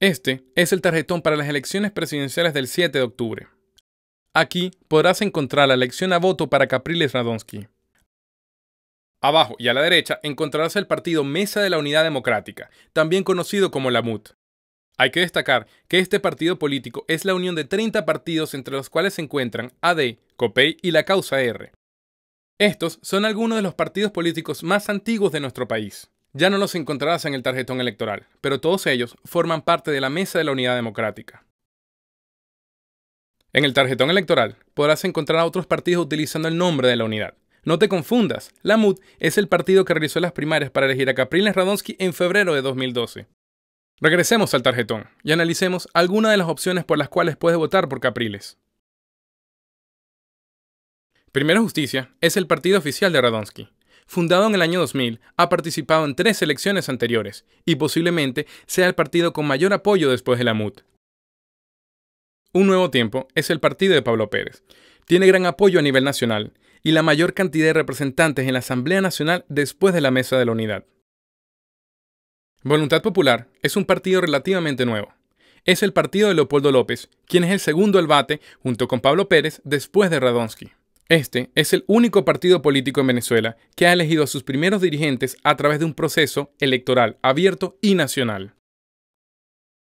Este es el tarjetón para las elecciones presidenciales del 7 de octubre. Aquí podrás encontrar la elección a voto para Capriles Radonsky. Abajo y a la derecha encontrarás el partido Mesa de la Unidad Democrática, también conocido como la MUT. Hay que destacar que este partido político es la unión de 30 partidos entre los cuales se encuentran AD, COPEI y la Causa R. Estos son algunos de los partidos políticos más antiguos de nuestro país. Ya no los encontrarás en el tarjetón electoral, pero todos ellos forman parte de la mesa de la unidad democrática. En el tarjetón electoral podrás encontrar a otros partidos utilizando el nombre de la unidad. No te confundas, la MUD es el partido que realizó las primarias para elegir a Capriles Radonsky en febrero de 2012. Regresemos al tarjetón y analicemos algunas de las opciones por las cuales puedes votar por Capriles. Primera Justicia es el partido oficial de Radonsky, Fundado en el año 2000, ha participado en tres elecciones anteriores y posiblemente sea el partido con mayor apoyo después de la MUT. Un Nuevo Tiempo es el partido de Pablo Pérez. Tiene gran apoyo a nivel nacional y la mayor cantidad de representantes en la Asamblea Nacional después de la Mesa de la Unidad. Voluntad Popular es un partido relativamente nuevo. Es el partido de Leopoldo López, quien es el segundo al bate junto con Pablo Pérez después de Radonsky. Este es el único partido político en Venezuela que ha elegido a sus primeros dirigentes a través de un proceso electoral abierto y nacional.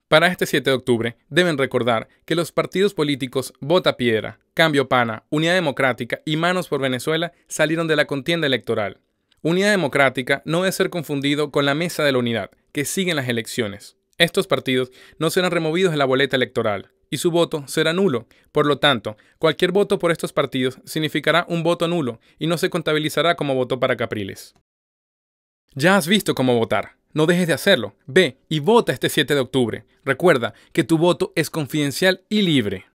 Para este 7 de octubre deben recordar que los partidos políticos Vota Piedra, Cambio Pana, Unidad Democrática y Manos por Venezuela salieron de la contienda electoral. Unidad Democrática no debe ser confundido con la Mesa de la Unidad, que sigue en las elecciones. Estos partidos no serán removidos de la boleta electoral y su voto será nulo. Por lo tanto, cualquier voto por estos partidos significará un voto nulo y no se contabilizará como voto para Capriles. Ya has visto cómo votar. No dejes de hacerlo. Ve y vota este 7 de octubre. Recuerda que tu voto es confidencial y libre.